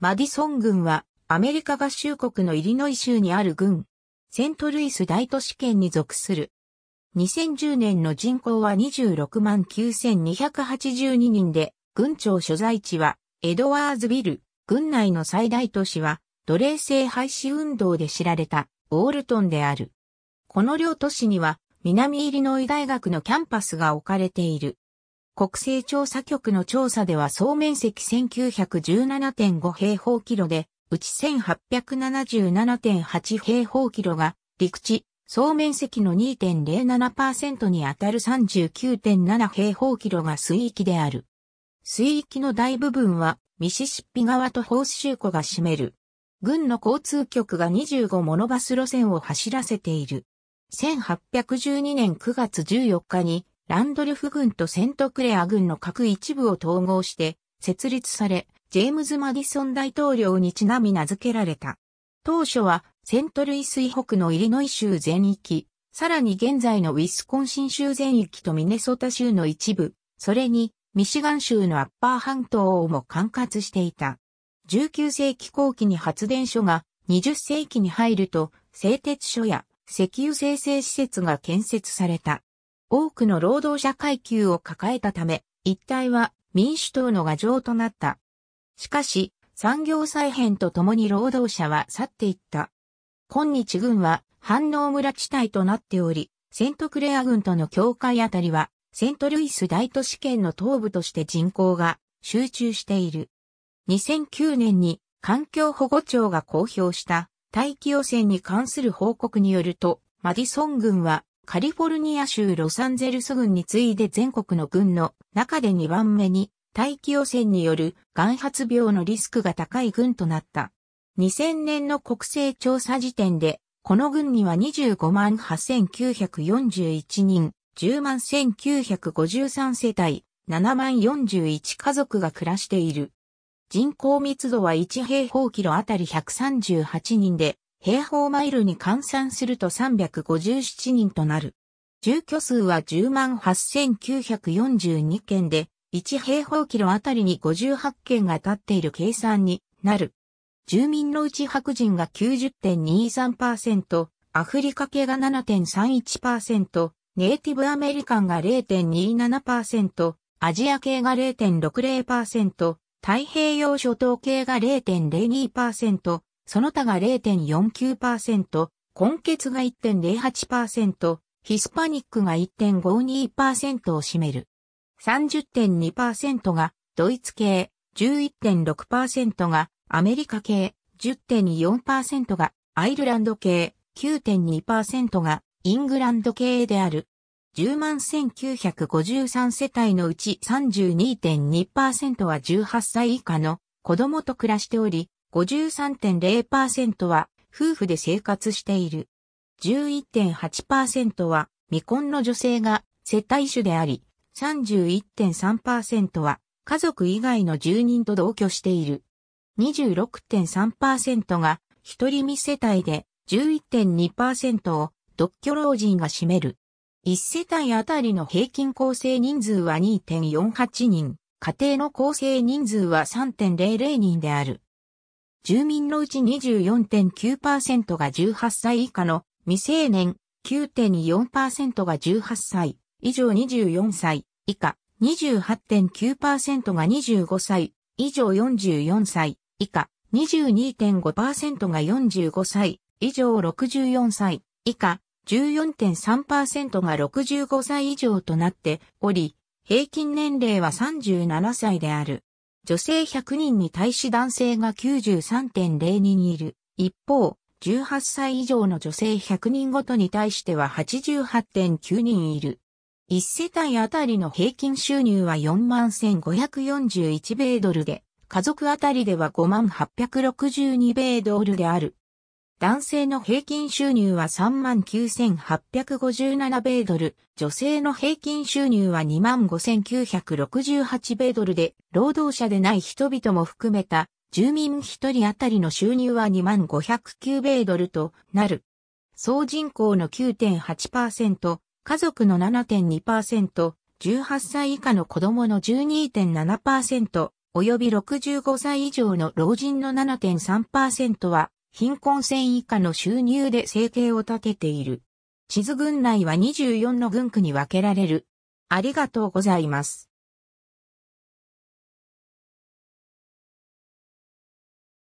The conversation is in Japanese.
マディソン郡はアメリカ合衆国のイリノイ州にある郡、セントルイス大都市圏に属する。2010年の人口は26万9282人で、郡庁所在地はエドワーズビル、郡内の最大都市は奴隷制廃止運動で知られたウォールトンである。この両都市には南イリノイ大学のキャンパスが置かれている。国勢調査局の調査では総面積1917.5平方キロで、うち1877.8平方キロが陸地、総面積の2.07%にあたる39.7平方キロが水域である。水域の大部分はミシシッピ川とホースシュー湖が占める。軍の交通局が25モノバス路線を走らせている。1812年9月14日にランドルフ軍とセントクレア軍の各一部を統合して設立され、ジェームズ・マディソン大統領にちなみ名付けられた。当初はセントルイス以北のイリノイ州全域、さらに現在のウィスコンシン州全域とミネソタ州の一部、それにミシガン州のアッパー半島をも管轄していた。19世紀後期に発電所が20世紀に入ると製鉄所や石油生成施設が建設された。多くの労働者階級を抱えたため、一帯は民主党の牙城となった。しかし、産業再編とともに労働者は去っていった。今日軍は反応村地帯となっており、セントクレア軍との境界あたりは、セントルイス大都市圏の東部として人口が集中している。2009年に環境保護庁が公表した大気汚染に関する報告によると、マディソン軍はカリフォルニア州ロサンゼルス軍に次いで全国の軍の中で2番目に大気汚染による眼発病のリスクが高い軍となった。2000年の国勢調査時点で、この軍には25万8941人、10 1953世帯、7万41家族が暮らしている。人口密度は1平方キロあたり138人で、平方マイルに換算すると357人となる。住居数は108,942件で、1平方キロあたりに58件が立っている計算になる。住民のうち白人が90.23%、アフリカ系が7.31%、ネイティブアメリカンが0.27%、アジア系が0.60%、太平洋諸島系が0.02%、その他が0.49%、根血が1.08%、ヒスパニックが1.52%を占める。30.2%がドイツ系、11.6%がアメリカ系、10.4%がアイルランド系、9.2%がイングランド系である。10万1953世帯のうち32.2%は18歳以下の子供と暮らしており、53.0%は夫婦で生活している。11.8%は未婚の女性が世帯主であり、31.3%は家族以外の住人と同居している。26.3%が一人未世帯で11.2%を独居老人が占める。一世帯あたりの平均構成人数は2.48人、家庭の構成人数は3.00人である。住民のうち24.9%が18歳以下の未成年、9.4%が18歳以上24歳以下、28.9%が25歳以上44歳以下、22.5%が45歳以上64歳以下、14.3%が65歳以上となっており、平均年齢は37歳である。女性100人に対し男性が93.02人いる。一方、18歳以上の女性100人ごとに対しては88.9人いる。1世帯あたりの平均収入は41,541米ドルで、家族あたりでは5862米ドルである。男性の平均収入は39,857米ドル、女性の平均収入は25,968米ドルで、労働者でない人々も含めた、住民一人当たりの収入は2509米ドルとなる。総人口の9.8%、家族の7.2%、18歳以下の子供の12.7%、及び65歳以上の老人の7.3%は、貧困線以下の収入で生計を立てている。地図群内は24の群区に分けられる。ありがとうございます。